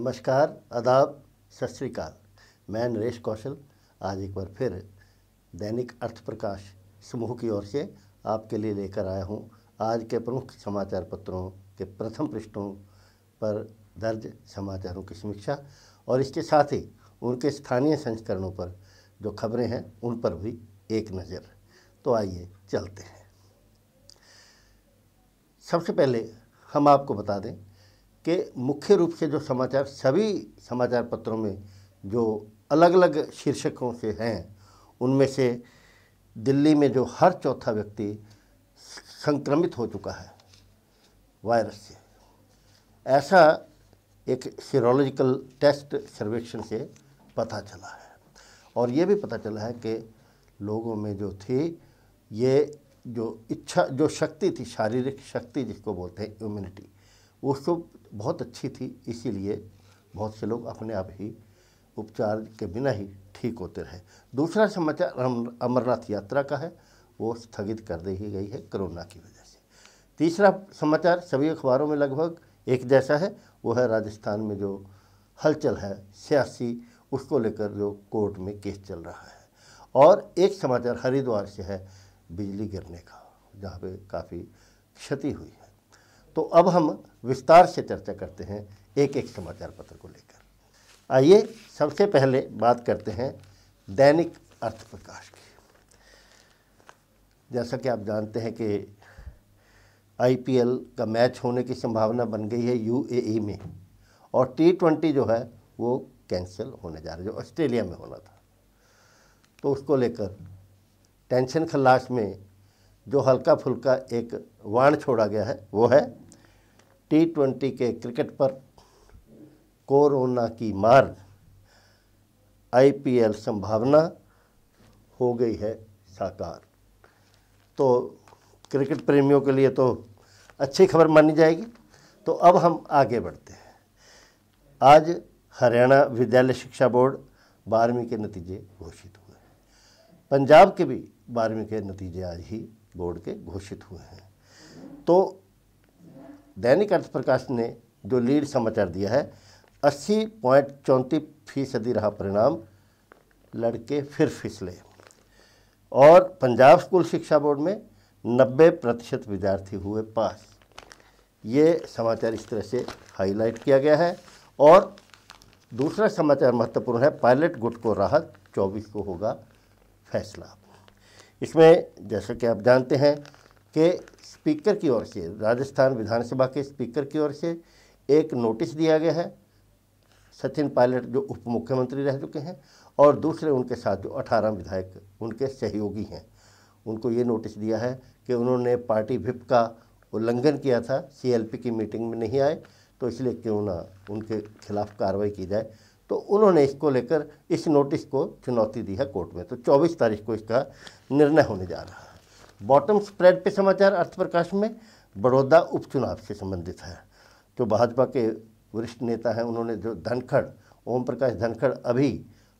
नमस्कार आदाब सत श्रीकाल मैं नरेश कौशल आज एक बार फिर दैनिक अर्थ प्रकाश समूह की ओर से आपके लिए लेकर आया हूँ आज के प्रमुख समाचार पत्रों के प्रथम पृष्ठों पर दर्ज समाचारों की समीक्षा और इसके साथ ही उनके स्थानीय संस्करणों पर जो खबरें हैं उन पर भी एक नज़र तो आइए चलते हैं सबसे पहले हम आपको बता दें कि मुख्य रूप से जो समाचार सभी समाचार पत्रों में जो अलग अलग शीर्षकों से हैं उनमें से दिल्ली में जो हर चौथा व्यक्ति संक्रमित हो चुका है वायरस से ऐसा एक सीरोलॉजिकल टेस्ट सर्वेक्षण से पता चला है और ये भी पता चला है कि लोगों में जो थी ये जो इच्छा जो शक्ति थी शारीरिक शक्ति जिसको बोलते हैं इम्यूनिटी वो सब बहुत अच्छी थी इसीलिए बहुत से लोग अपने आप ही उपचार के बिना ही ठीक होते रहे दूसरा समाचार अमरनाथ यात्रा का है वो स्थगित कर दी गई है कोरोना की वजह से तीसरा समाचार सभी अखबारों में लगभग एक जैसा है वो है राजस्थान में जो हलचल है सियासी उसको लेकर जो कोर्ट में केस चल रहा है और एक समाचार हरिद्वार से है बिजली गिरने का जहाँ पे काफ़ी क्षति हुई तो अब हम विस्तार से चर्चा करते हैं एक एक समाचार पत्र को लेकर आइए सबसे पहले बात करते हैं दैनिक अर्थ प्रकाश की जैसा कि आप जानते हैं कि आईपीएल का मैच होने की संभावना बन गई है यूएई में और टी ट्वेंटी जो है वो कैंसिल होने जा रहा है जो ऑस्ट्रेलिया में होना था तो उसको लेकर टेंशन खल्लास में जो हल्का फुल्का एक वाण छोड़ा गया है वो है टी ट्वेंटी के क्रिकेट पर कोरोना की मार आईपीएल संभावना हो गई है साकार तो क्रिकेट प्रेमियों के लिए तो अच्छी खबर मानी जाएगी तो अब हम आगे बढ़ते हैं आज हरियाणा विद्यालय शिक्षा बोर्ड बारहवीं के नतीजे घोषित हुए हैं पंजाब के भी बारहवीं के नतीजे आज ही बोर्ड के घोषित हुए हैं तो दैनिक अर्थ प्रकाश ने जो लीड समाचार दिया है अस्सी पॉइंट चौंतीस फीसदी रहा परिणाम लड़के फिर फिसले और पंजाब स्कूल शिक्षा बोर्ड में नब्बे प्रतिशत विद्यार्थी हुए पास ये समाचार इस तरह से हाईलाइट किया गया है और दूसरा समाचार महत्वपूर्ण है पायलट गुट को राहत चौबीस को होगा फैसला इसमें जैसा कि आप जानते हैं कि स्पीकर की ओर से राजस्थान विधानसभा के स्पीकर की ओर से एक नोटिस दिया गया है सचिन पायलट जो उप मुख्यमंत्री रह चुके हैं और दूसरे उनके साथ जो अठारह विधायक उनके सहयोगी हैं उनको ये नोटिस दिया है कि उन्होंने पार्टी विप का उल्लंघन किया था सीएलपी की मीटिंग में नहीं आए तो इसलिए क्यों ना उनके खिलाफ कार्रवाई की जाए तो उन्होंने इसको लेकर इस नोटिस को चुनौती दी है कोर्ट में तो 24 तारीख को इसका निर्णय होने जा रहा है बॉटम स्प्रेड पे समाचार अर्थप्रकाश में बड़ौदा उपचुनाव से संबंधित है जो भाजपा के वरिष्ठ नेता हैं उन्होंने जो धनखड़ ओम प्रकाश धनखड़ अभी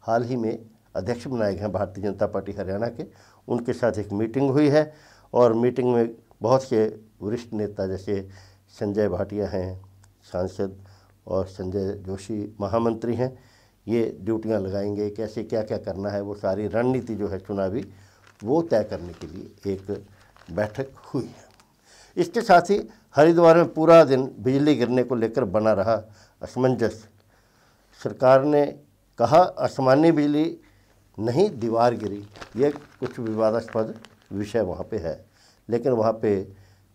हाल ही में अध्यक्ष बनाए गए हैं भारतीय जनता पार्टी हरियाणा के उनके साथ एक मीटिंग हुई है और मीटिंग में बहुत से वरिष्ठ नेता जैसे संजय भाटिया हैं सांसद और संजय जोशी महामंत्री हैं ये ड्यूटियाँ लगाएंगे कैसे क्या क्या करना है वो सारी रणनीति जो है चुनावी वो तय करने के लिए एक बैठक हुई है इसके साथ ही हरिद्वार में पूरा दिन बिजली गिरने को लेकर बना रहा असमंजस सरकार ने कहा आसमानी बिजली नहीं दीवार गिरी ये कुछ विवादास्पद विषय वहाँ पे है लेकिन वहाँ पे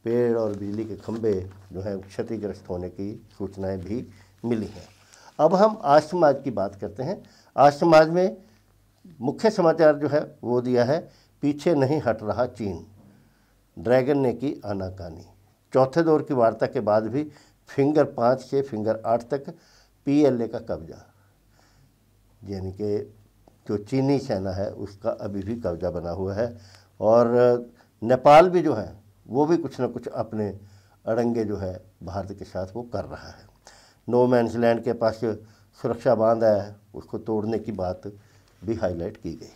पेड़ और बिजली के खंभे जो हैं क्षतिग्रस्त होने की सूचनाएं भी मिली हैं अब हम आज समाज की बात करते हैं आज समाज में मुख्य समाचार जो है वो दिया है पीछे नहीं हट रहा चीन ड्रैगन ने की आनाकानी चौथे दौर की वार्ता के बाद भी फिंगर पाँच से फिंगर आठ तक पीएलए का कब्जा यानी कि जो चीनी सेना है उसका अभी भी कब्जा बना हुआ है और नेपाल भी जो है वो भी कुछ ना कुछ अपने अड़ंगे जो है भारत के साथ वो कर रहा है नो मैंस लैंड के पास सुरक्षा बांध है उसको तोड़ने की बात भी हाईलाइट की गई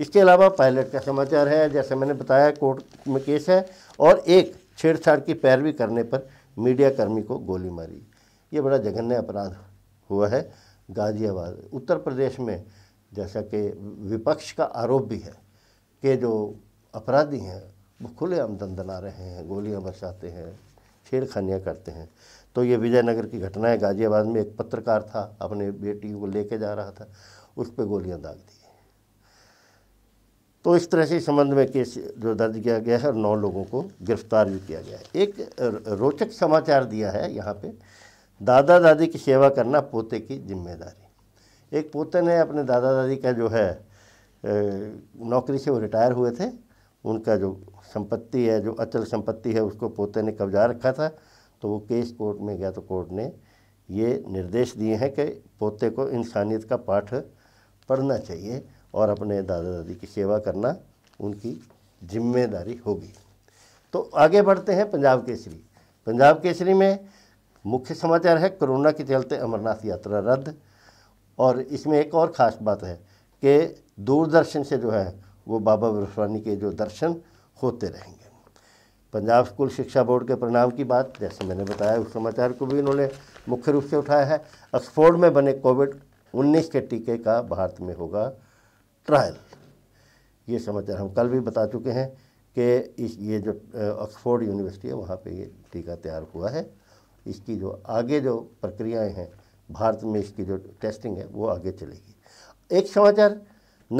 इसके अलावा पायलट का समाचार है जैसे मैंने बताया कोर्ट में केस है और एक छेड़छाड़ की पैरवी करने पर मीडिया कर्मी को गोली मारी ये बड़ा जघन्य अपराध हुआ है गाजियाबाद उत्तर प्रदेश में जैसा कि विपक्ष का आरोप भी है कि जो अपराधी हैं वो खुलेआम दंदना रहे हैं गोलियां बरसाते हैं छेड़खानियाँ करते हैं तो ये विजयनगर की घटना है गाजियाबाद में एक पत्रकार था अपने बेटी को लेके जा रहा था उस पर गोलियां दाग दी तो इस तरह से इस संबंध में केस दर्ज किया गया है और नौ लोगों को गिरफ्तार भी किया गया है एक रोचक समाचार दिया है यहाँ पे दादा दादी की सेवा करना पोते की जिम्मेदारी एक पोते ने अपने दादा दादी का जो है नौकरी से वो रिटायर हुए थे उनका जो संपत्ति है जो अचल संपत्ति है उसको पोते ने कब्जा रखा था तो वो केस कोर्ट में गया तो कोर्ट ने ये निर्देश दिए हैं कि पोते को इंसानियत का पाठ पढ़ना चाहिए और अपने दादा दादी की सेवा करना उनकी जिम्मेदारी होगी तो आगे बढ़ते हैं पंजाब केसरी पंजाब केसरी में मुख्य समाचार है कोरोना के चलते अमरनाथ यात्रा रद्द और इसमें एक और ख़ास बात है कि दूरदर्शन से जो है वो बाबा बर्फानी के जो दर्शन होते रहेंगे पंजाब स्कूल शिक्षा बोर्ड के परिणाम की बात जैसे मैंने बताया उस समाचार को भी इन्होंने मुख्य रूप से उठाया है ऑक्सफोर्ड में बने कोविड 19 के टीके का भारत में होगा ट्रायल ये समाचार हम कल भी बता चुके हैं कि इस ये जो ऑक्सफोर्ड यूनिवर्सिटी है वहाँ पे ये टीका तैयार हुआ है इसकी जो आगे जो प्रक्रियाएं हैं भारत में इसकी जो टेस्टिंग है वो आगे चलेगी एक समाचार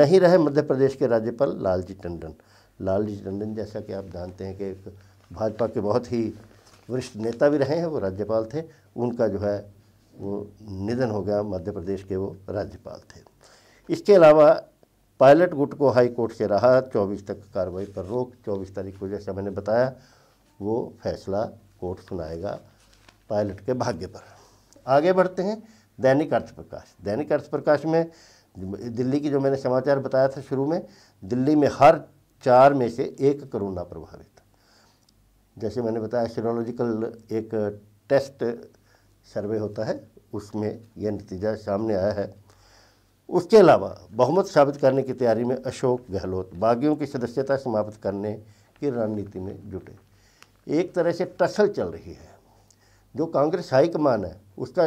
नहीं रहे मध्य प्रदेश के राज्यपाल लालजी टंडन लालजी टंडन जैसा कि आप जानते हैं कि भाजपा के बहुत ही वरिष्ठ नेता भी रहे हैं वो राज्यपाल थे उनका जो है वो निधन हो गया मध्य प्रदेश के वो राज्यपाल थे इसके अलावा पायलट गुट को हाई कोर्ट से राहत चौबीस तक कार्रवाई पर रोक चौबीस तारीख को जैसा मैंने बताया वो फैसला कोर्ट सुनाएगा पायलट के भाग्य पर आगे बढ़ते हैं दैनिक अर्थप्रकाश दैनिक अर्थप्रकाश में दिल्ली की जो मैंने समाचार बताया था शुरू में दिल्ली में हर चार में से एक कोरोना प्रभावित जैसे मैंने बताया सीरोलॉजिकल एक टेस्ट सर्वे होता है उसमें यह नतीजा सामने आया है उसके अलावा बहुमत साबित करने की तैयारी में अशोक गहलोत बागियों की सदस्यता समाप्त करने की रणनीति में जुटे एक तरह से टसल चल रही है जो कांग्रेस हाईकमान है उसका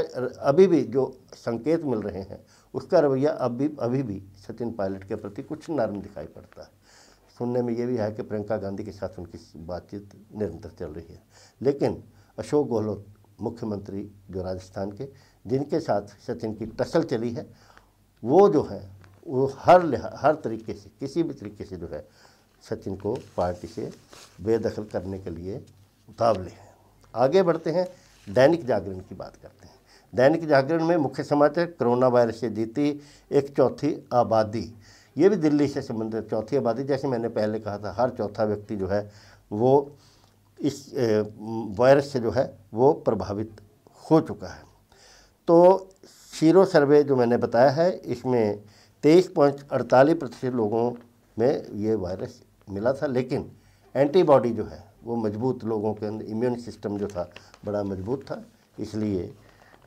अभी भी जो संकेत मिल रहे हैं उसका रवैया अब भी अभी भी सचिन पायलट के प्रति कुछ नरम दिखाई पड़ता है सुनने में ये भी है कि प्रियंका गांधी के साथ उनकी बातचीत निरंतर चल रही है लेकिन अशोक गहलोत मुख्यमंत्री जो राजस्थान के जिनके साथ सचिन की टसल चली है वो जो है वो हर हर तरीके से किसी भी तरीके से जो है सचिन को पार्टी से बेदखल करने के लिए उतावले हैं आगे बढ़ते हैं दैनिक जागरण की बात करते हैं दैनिक जागरण में मुख्य समाचार कोरोना वायरस से जीती एक चौथी आबादी ये भी दिल्ली से संबंधित चौथी आबादी जैसे मैंने पहले कहा था हर चौथा व्यक्ति जो है वो इस वायरस से जो है वो प्रभावित हो चुका है तो सीरो सर्वे जो मैंने बताया है इसमें तेईस पॉइंट अड़तालीस प्रतिशत लोगों में ये वायरस मिला था लेकिन एंटीबॉडी जो है वो मजबूत लोगों के अंदर इम्यून सिस्टम जो था बड़ा मजबूत था इसलिए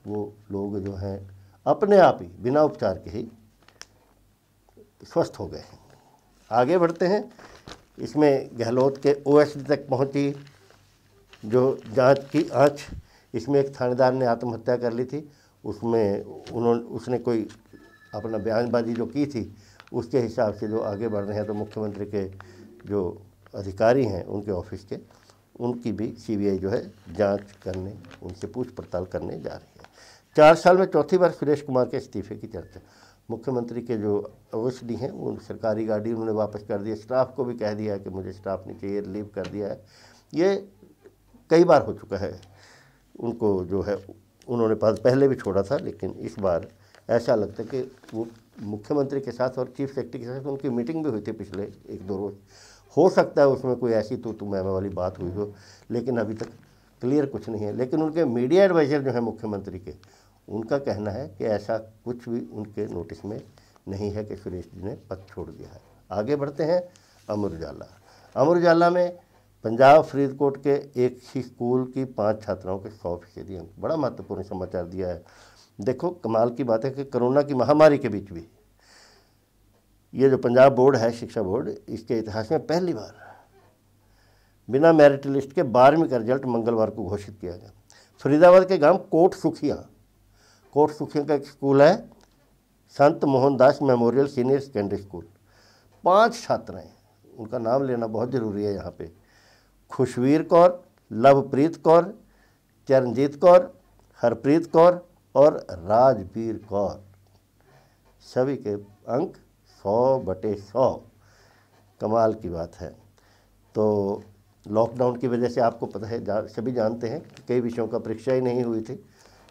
वो लोग जो हैं अपने आप ही बिना उपचार के ही स्वस्थ हो गए हैं आगे बढ़ते हैं इसमें गहलोत के ओ तक पहुंची जो जांच की आँच इसमें एक थानेदार ने आत्महत्या कर ली थी उसमें उन्होंने उसने कोई अपना बयानबाजी जो की थी उसके हिसाब से जो आगे बढ़ रहे हैं तो मुख्यमंत्री के जो अधिकारी हैं उनके ऑफिस के उनकी भी सीबीआई जो है जांच करने उनसे पूछ पड़ताल करने जा रही है चार साल में चौथी बार सुरेश कुमार के इस्तीफे की चर्चा मुख्यमंत्री के जो अवश्य हैं उन सरकारी गाड़ी उन्होंने वापस कर दिया स्टाफ को भी कह दिया कि मुझे स्टाफ नहीं चाहिए लीव कर दिया है ये कई बार हो चुका है उनको जो है उन्होंने पद पहले भी छोड़ा था लेकिन इस बार ऐसा लगता है कि वो मुख्यमंत्री के साथ और चीफ सेक्रेटरी के साथ उनकी मीटिंग भी हुई थी पिछले एक दो रोज हो सकता है उसमें कोई ऐसी तो तुम वाली बात हुई हो लेकिन अभी तक क्लियर कुछ नहीं है लेकिन उनके मीडिया एडवाइज़र जो है मुख्यमंत्री के उनका कहना है कि ऐसा कुछ भी उनके नोटिस में नहीं है कि सुरेश जी ने पद छोड़ दिया है आगे बढ़ते हैं अमर उजाला अमर उजाला में पंजाब फरीदकोट के एक ही स्कूल की पांच छात्राओं के सौ फीसदी अंक बड़ा महत्वपूर्ण समाचार दिया है देखो कमाल की बात है कि कोरोना की महामारी के बीच भी ये जो पंजाब बोर्ड है शिक्षा बोर्ड इसके इतिहास में पहली बार बिना मेरिट लिस्ट के बारहवीं का रिजल्ट मंगलवार को घोषित किया गया फरीदाबाद के गांव कोट सुखिया कोट सुखिया का एक स्कूल है Sant Mohandas memorial senior secondary school पांच छात्राएं उनका नाम लेना बहुत ज़रूरी है यहाँ पे खुशवीर कौर लवप्रीत कौर चरणजीत कौर हरप्रीत कौर और राजवीर कौर सभी के अंक सौ बटे सौ कमाल की बात है तो लॉकडाउन की वजह से आपको पता है जा, सभी जानते हैं कि कई विषयों का परीक्षा ही नहीं हुई थी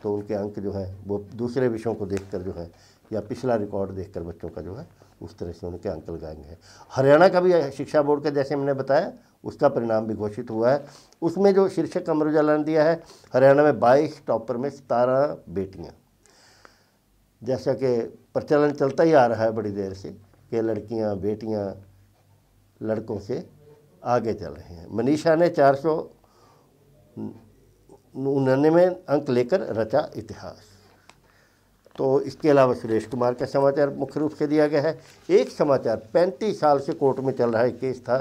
तो उनके अंक जो हैं वो दूसरे विषयों को देखकर जो है या पिछला रिकॉर्ड देखकर बच्चों का जो है उस तरह से उनके अंक लगाएंगे हरियाणा का भी शिक्षा बोर्ड का जैसे हमने बताया उसका परिणाम भी घोषित हुआ है उसमें जो शीर्षक अमर उजाला ने दिया है हरियाणा में बाईस टॉपर में सतारह बेटियाँ जैसा कि प्रचलन चलता ही आ रहा है बड़ी देर से कि लड़कियाँ बेटियाँ लड़कों से आगे चल रहे हैं मनीषा ने चार सौ उन्यानवे अंक लेकर रचा इतिहास तो इसके अलावा सुरेश कुमार का समाचार मुख्य रूप से दिया गया है एक समाचार पैंतीस साल से कोर्ट में चल रहा है केस था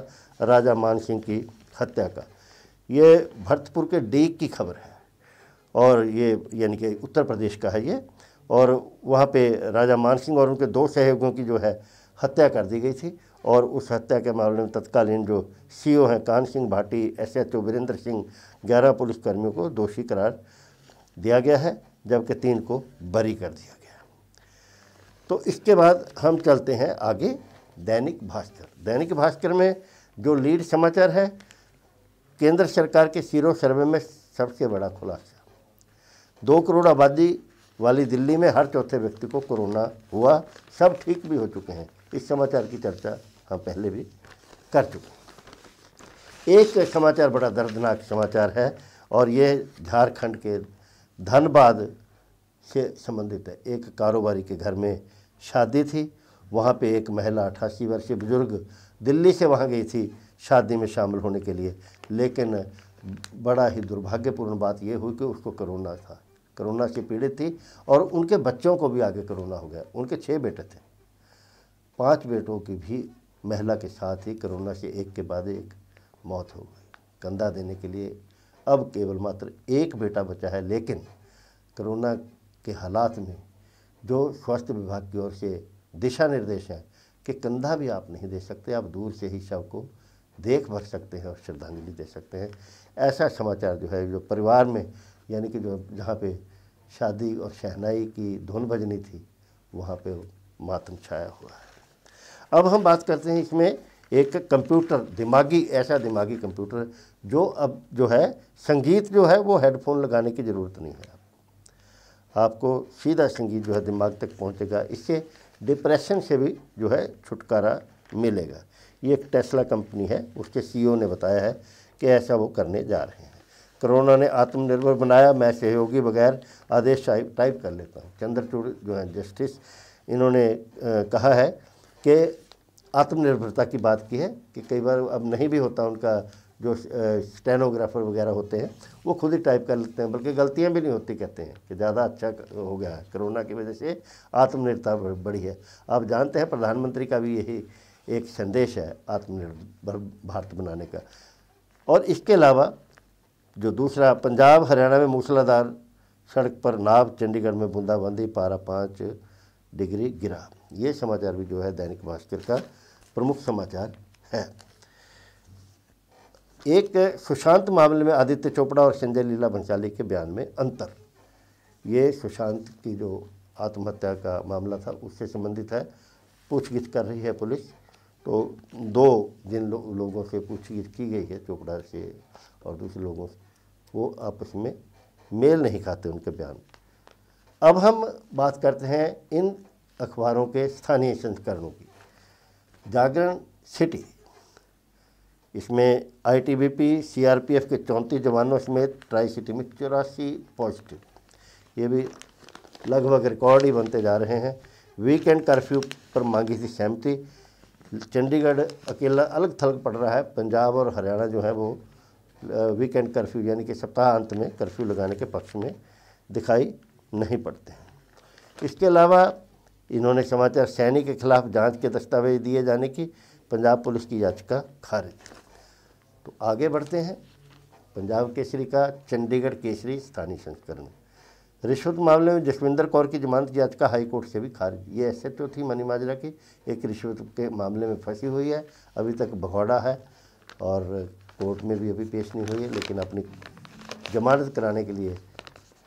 राजा मानसिंह की हत्या का ये भरतपुर के डेग की खबर है और ये यानी कि उत्तर प्रदेश का है ये और वहाँ पे राजा मानसिंह और उनके दो सहयोगियों की जो है हत्या कर दी गई थी और उस हत्या के मामले में तत्कालीन जो ओ हैं Kan Singh Bhati S H O Virendra Singh ग्यारह पुलिसकर्मियों को दोषी करार दिया गया है जबकि तीन को बरी कर दिया गया तो इसके बाद हम चलते हैं आगे दैनिक भास्कर दैनिक भास्कर में जो लीड समाचार है केंद्र सरकार के सीरो सर्वे में सबसे बड़ा खुलासा दो करोड़ आबादी वाली दिल्ली में हर चौथे व्यक्ति को कोरोना हुआ सब ठीक भी हो चुके हैं इस समाचार की चर्चा हम पहले भी कर चुके हैं एक समाचार बड़ा दर्दनाक समाचार है और ये झारखंड के धनबाद से संबंधित है एक कारोबारी के घर में शादी थी वहाँ पे एक महिला अठासी वर्षीय बुजुर्ग दिल्ली से वहाँ गई थी शादी में शामिल होने के लिए लेकिन बड़ा ही दुर्भाग्यपूर्ण बात यह हुई कि उसको कोरोना था कोरोना से पीड़ित थी और उनके बच्चों को भी आगे कोरोना हो गया उनके छः बेटे थे पांच बेटों की भी महिला के साथ ही कोरोना से एक के बाद एक मौत हो गई कंधा देने के लिए अब केवल मात्र एक बेटा बचा है लेकिन कोरोना के हालात में जो स्वास्थ्य विभाग की ओर से दिशा निर्देश हैं कि कंधा भी आप नहीं दे सकते आप दूर से ही शव को देख भर सकते हैं और श्रद्धांजलि दे सकते हैं ऐसा समाचार जो है जो परिवार में यानी कि जो जहाँ पे शादी और शहनाई की धुन भजनी थी वहाँ पे मातम छाया हुआ है अब हम बात करते हैं इसमें एक कंप्यूटर दिमागी ऐसा दिमागी कंप्यूटर जो अब जो है संगीत जो है वो हेडफोन लगाने की ज़रूरत नहीं है आपको सीधा संगीत जो है दिमाग तक पहुँचेगा इससे डिप्रेशन से भी जो है छुटकारा मिलेगा ये एक टेस्ला कंपनी है उसके सीईओ e ने बताया है कि ऐसा वो करने जा रहे हैं कोरोना ने आत्मनिर्भर बनाया मैं सहयोगी बगैर आदेश टाइप कर लेता हूँ चंद्रचूड़ जो है जस्टिस इन्होंने कहा है कि आत्मनिर्भरता की बात की है कि कई बार अब नहीं भी होता उनका जो स्टेनोग्राफर वगैरह होते हैं वो खुद ही टाइप कर लेते हैं बल्कि गलतियां भी नहीं होती कहते हैं कि ज़्यादा अच्छा हो गया है कोरोना की वजह से आत्मनिर्भरता बढ़ी है आप जानते हैं प्रधानमंत्री का भी यही एक संदेश है आत्मनिर्भर भारत बनाने का और इसके अलावा जो दूसरा पंजाब हरियाणा में मूसलाधार सड़क पर नाव चंडीगढ़ में बूंदाबांदी पारा पाँच डिग्री गिरा ये समाचार भी जो है दैनिक भास्कर का प्रमुख समाचार है एक सुशांत मामले में आदित्य चोपड़ा और संजय लीला भंसाली के बयान में अंतर ये सुशांत की जो आत्महत्या का मामला था उससे संबंधित है पूछगिछ कर रही है पुलिस तो दो जिन लो, लोगों से पूछगिछ की गई है चोपड़ा से और दूसरे लोगों से वो आपस में मेल नहीं खाते उनके बयान अब हम बात करते हैं इन अखबारों के स्थानीय संस्करणों की जागरण सिटी इसमें आईटीबीपी सीआरपीएफ के चौंतीस जवानों समेत ट्राई सिटी में चौरासी पॉजिटिव ये भी लगभग रिकॉर्ड ही बनते जा रहे हैं वीकेंड कर्फ्यू पर मांगी थी सहमति चंडीगढ़ अकेला अलग थलग पड़ रहा है पंजाब और हरियाणा जो है वो वीकेंड कर्फ्यू यानी कि सप्ताह अंत में कर्फ्यू लगाने के पक्ष में दिखाई नहीं पड़ते इसके अलावा इन्होंने समाचार सैनी के खिलाफ जांच के दस्तावेज दिए जाने की पंजाब पुलिस की याचिका खारिज तो आगे बढ़ते हैं पंजाब केसरी का चंडीगढ़ केसरी स्थानीय संस्करण रिश्वत मामले में जसविंदर कौर की जमानत याचिका हाईकोर्ट से भी खारिज ये ऐसे तो थी मनी माजरा की एक रिश्वत के मामले में फंसी हुई है अभी तक भगौड़ा है और कोर्ट में भी अभी पेश नहीं हुई है लेकिन अपनी जमानत कराने के लिए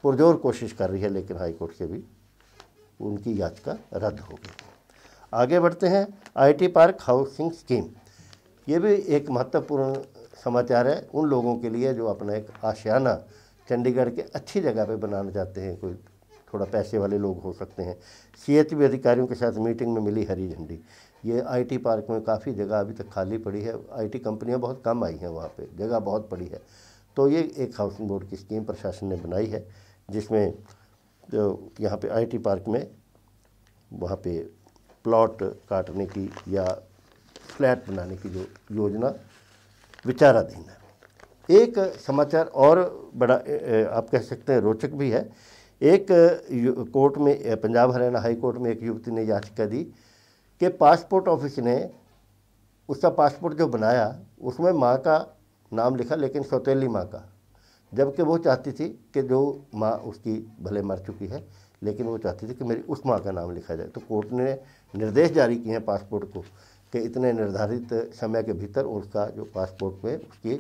पुरजोर कोशिश कर रही है लेकिन हाईकोर्ट से भी उनकी याचिका रद्द हो गई आगे बढ़ते हैं आईटी पार्क हाउसिंग स्कीम ये भी एक महत्वपूर्ण समाचार है उन लोगों के लिए जो अपना एक आशियाना चंडीगढ़ के अच्छी जगह पे बनाना चाहते हैं कोई थोड़ा पैसे वाले लोग हो सकते हैं सीएचबी अधिकारियों के साथ मीटिंग में मिली हरी झंडी ये आईटी पार्क में काफ़ी जगह अभी तक खाली पड़ी है आईटी कंपनियां बहुत कम आई हैं वहाँ पे जगह बहुत पड़ी है तो ये एक हाउसिंग बोर्ड की स्कीम प्रशासन ने बनाई है जिसमें जो यहाँ पर आई पार्क में वहाँ पर प्लॉट काटने की या फ्लैट बनाने की जो योजना विचाराधीन है एक समाचार और बड़ा आप कह सकते हैं रोचक भी है एक कोर्ट में पंजाब हरियाणा हाई कोर्ट में एक युवती ने याचिका दी कि पासपोर्ट ऑफिस ने उसका पासपोर्ट जो बनाया उसमें माँ का नाम लिखा लेकिन सौतेली माँ का जबकि वो चाहती थी कि जो माँ उसकी भले मर चुकी है लेकिन वो चाहती थी कि मेरी उस माँ का नाम लिखा जाए तो कोर्ट ने निर्देश जारी किए हैं पासपोर्ट को कि इतने निर्धारित समय के भीतर उसका जो पासपोर्ट में उसकी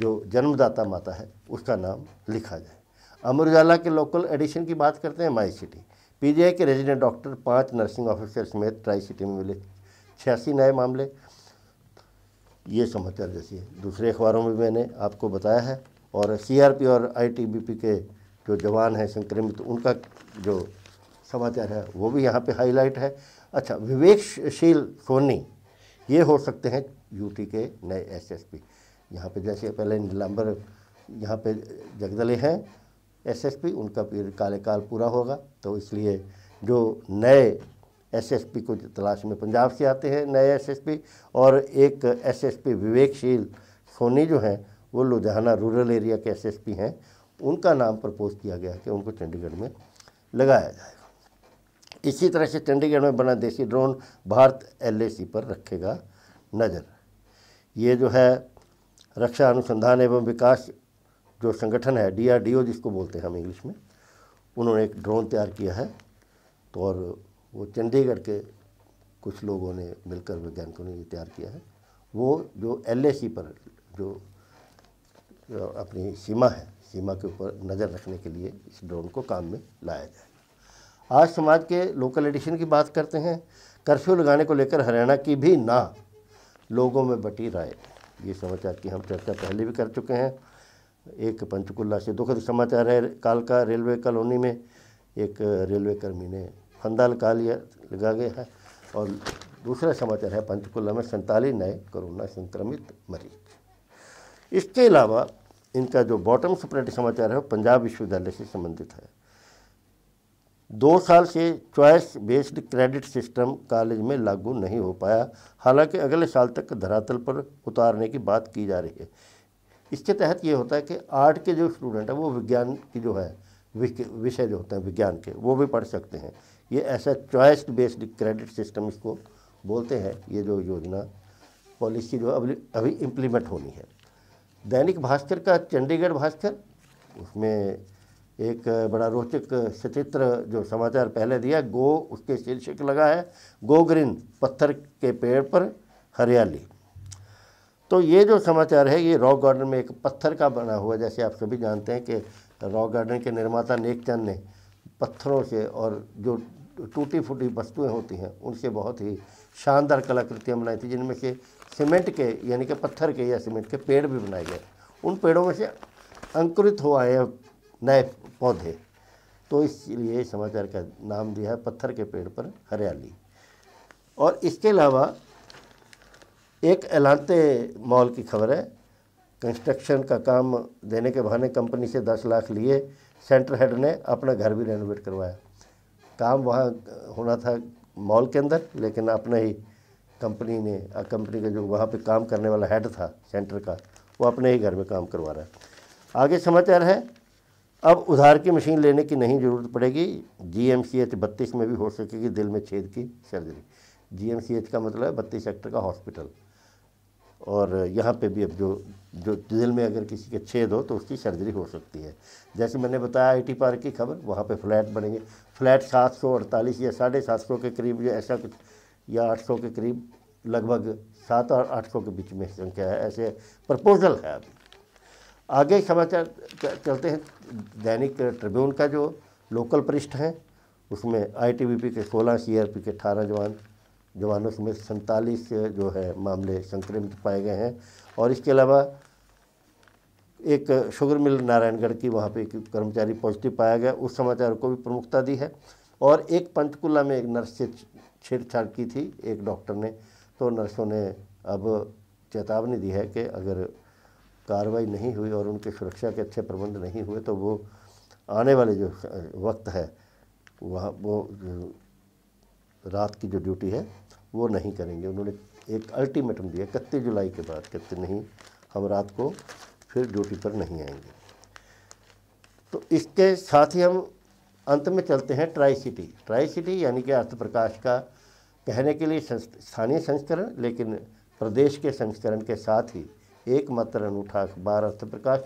जो जन्मदाता माता है उसका नाम लिखा जाए अमर उजाला के लोकल एडिशन की बात करते हैं माई सिटी पीजीआई के रेजिडेंट डॉक्टर पाँच नर्सिंग ऑफिसर समेत ट्राई सिटी में मिले छियासी नए मामले ये समाचार जैसी है दूसरे अखबारों में मैंने आपको बताया है और सीआरपी और आईटीबीपी के जो जवान हैं संक्रमित उनका जो समाचार है वो भी यहाँ पे हाईलाइट है अच्छा विवेकशील सोनी ये हो सकते हैं यूटी के नए एसएसपी यहाँ पे जैसे पहले नीलाम्बर यहाँ पे जगदले हैं एसएसपी उनका फिर कार्यकाल पूरा होगा तो इसलिए जो नए एसएसपी को तलाश में पंजाब से आते हैं नए एसएसपी और एक एसएसपी विवेकशील सोनी जो हैं वो लुधियाना रूरल एरिया के एसएसपी हैं उनका नाम प्रपोज किया गया कि उनको चंडीगढ़ में लगाया जाएगा इसी तरह से चंडीगढ़ में बना देसी ड्रोन भारत एल पर रखेगा नज़र ये जो है रक्षा अनुसंधान एवं विकास जो संगठन है डीआरडीओ जिसको बोलते हैं हम इंग्लिश में उन्होंने एक ड्रोन तैयार किया है तो और वो चंडीगढ़ के कुछ लोगों ने मिलकर वैज्ञानिकों ने ये तैयार किया है वो जो एल पर जो अपनी सीमा है सीमा के ऊपर नज़र रखने के लिए इस ड्रोन को काम में लाया जाए आज समाज के लोकल एडिशन की बात करते हैं कर्फ्यू लगाने को लेकर हरियाणा की भी ना लोगों में बटी राय ये समाचार की हम चर्चा पहले भी कर चुके हैं एक पंचकुला से दुखद समाचार है काल का रेलवे कॉलोनी में एक रेलवे कर्मी ने फंदा लगा लिया लगा गया है और दूसरा समाचार है पंचकुला में सैंतालीस नए कोरोना संक्रमित मरीज इसके अलावा इनका जो बॉटम सप्रेट समाचार है वो पंजाब विश्वविद्यालय से संबंधित है दो साल से choice based credit system college में लागू नहीं हो पाया हालांकि अगले साल तक धरातल पर उतारने की बात की जा रही है इसके तहत ये होता है कि आर्ट के जो स्टूडेंट हैं वो विज्ञान की जो है विषय जो होते हैं विज्ञान के वो भी पढ़ सकते हैं ये ऐसा चॉइस बेस्ड क्रेडिट सिस्टम इसको बोलते हैं ये जो योजना पॉलिसी जो अभी अभी इम्प्लीमेंट होनी है दैनिक भास्कर का चंडीगढ़ भास्कर उसमें एक बड़ा रोचक सचित्र जो समाचार पहले दिया गो उसके शीर्षक लगा है ग्रीन पत्थर के पेड़ पर हरियाली तो ये जो समाचार है ये रॉक गार्डन में एक पत्थर का बना हुआ जैसे आप सभी जानते हैं कि रॉक गार्डन के निर्माता नेकचंद ने पत्थरों से और जो टूटी फूटी वस्तुएं होती हैं उनसे बहुत ही शानदार कलाकृतियाँ बनाई थी जिनमें से सीमेंट के यानी कि पत्थर के या सीमेंट के पेड़ भी बनाए गए उन पेड़ों में से अंकुरित हो आए नए पौधे तो इसलिए समाचार का नाम दिया है पत्थर के पेड़ पर हरियाली और इसके अलावा एक एलानते मॉल की खबर है कंस्ट्रक्शन का काम देने के बहाने कंपनी से दस लाख लिए सेंटर हेड ने अपना घर भी रेनोवेट करवाया काम वहाँ होना था मॉल के अंदर लेकिन अपने ही कंपनी ने कंपनी का जो वहाँ पे काम करने वाला हेड था सेंटर का वो अपने ही घर में काम करवा रहा है आगे समाचार है अब उधार की मशीन लेने की नहीं ज़रूरत पड़ेगी जी एम सी एच बत्तीस में भी हो सकेगी दिल में छेद की surgery G M C H का मतलब है बत्तीस सेक्टर का हॉस्पिटल और यहाँ पे भी अब जो जो दिल में अगर किसी के छेद हो तो उसकी सर्जरी हो सकती है जैसे मैंने बताया आईटी पार्क की खबर वहाँ पे फ्लैट बनेंगे फ्लैट सात सौ अड़तालीस या साढ़े सात सौ के करीब या ऐसा कुछ या आठ सौ के करीब लगभग सात और आठ सौ के बीच में संख्या है ऐसे प्रपोजल है अभी आगे समाचार चलते हैं दैनिक ट्रिब्यून का जो लोकल पृष्ठ है उसमें आईटीबीपी के 16 सीआरपी के 18 जवान जवानों समेत सैंतालीस जो है मामले संक्रमित पाए गए हैं और इसके अलावा एक शुगर मिल नारायणगढ़ की वहाँ पे एक कर्मचारी पॉजिटिव पाया गया उस समाचार को भी प्रमुखता दी है और एक पंचकुला में एक नर्स से छेड़छाड़ की थी एक डॉक्टर ने तो नर्सों ने अब चेतावनी दी है कि अगर कार्रवाई नहीं हुई और उनकी सुरक्षा के अच्छे प्रबंध नहीं हुए तो वो आने वाले जो वक्त है वह वो रात की जो ड्यूटी है वो नहीं करेंगे उन्होंने एक अल्टीमेटम दिया इकतीस जुलाई के बाद कहते नहीं हम रात को फिर ड्यूटी पर नहीं आएंगे तो इसके साथ ही हम अंत में चलते हैं ट्राई सिटी ट्राई सिटी यानी कि अर्थ प्रकाश का कहने के लिए स्थानीय संस्करण लेकिन प्रदेश के संस्करण के साथ ही एकमात्र अखबार बार प्रकाश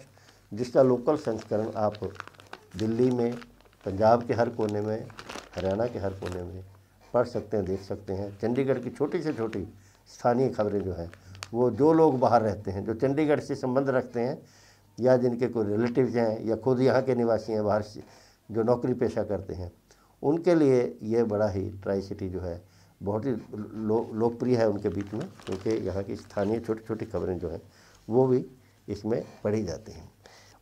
जिसका लोकल संस्करण आप दिल्ली में पंजाब के हर कोने में हरियाणा के हर कोने में पढ़ सकते हैं देख सकते हैं चंडीगढ़ की छोटी से छोटी स्थानीय खबरें जो हैं वो जो लोग बाहर रहते हैं जो चंडीगढ़ से संबंध रखते हैं या जिनके कोई रिलेटिव हैं या खुद यहाँ के निवासी हैं बाहर से जो नौकरी पेशा करते हैं उनके लिए ये बड़ा ही ट्राई सिटी जो है बहुत ही लो, लोकप्रिय है उनके बीच में क्योंकि यहाँ की स्थानीय छोटी छोटी खबरें जो हैं वो भी इसमें पढ़ी जाती हैं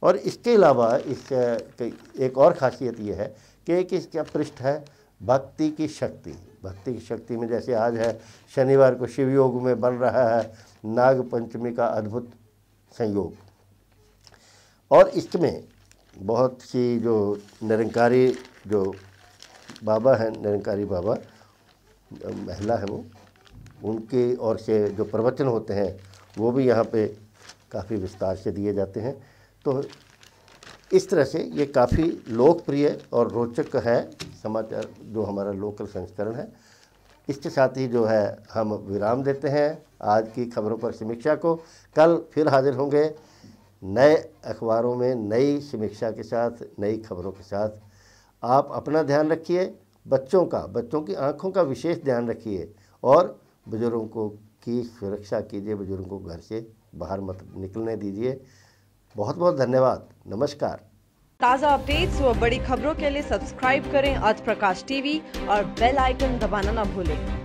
और इसके अलावा इस एक और खासियत ये है कि एक इसका पृष्ठ है भक्ति की शक्ति भक्ति की शक्ति में जैसे आज है शनिवार को शिव योग में बन रहा है नाग पंचमी का अद्भुत संयोग और इसमें बहुत सी जो निरंकारी जो बाबा हैं निरंकारी बाबा महिला है वो उनके और से जो प्रवचन होते हैं वो भी यहाँ पे काफ़ी विस्तार से दिए जाते हैं तो इस तरह से ये काफ़ी लोकप्रिय और रोचक है समाचार जो हमारा लोकल संस्करण है इसके साथ ही जो है हम विराम देते हैं आज की खबरों पर समीक्षा को कल फिर हाजिर होंगे नए अखबारों में नई समीक्षा के साथ नई खबरों के साथ आप अपना ध्यान रखिए बच्चों का बच्चों की आँखों का विशेष ध्यान रखिए और बुज़ुर्गों को की सुरक्षा कीजिए बुज़ुर्गों को घर से बाहर मत निकलने दीजिए बहुत बहुत धन्यवाद नमस्कार ताज़ा अपडेट्स व बड़ी खबरों के लिए सब्सक्राइब करें आज प्रकाश टीवी और बेल आइकन दबाना न भूलें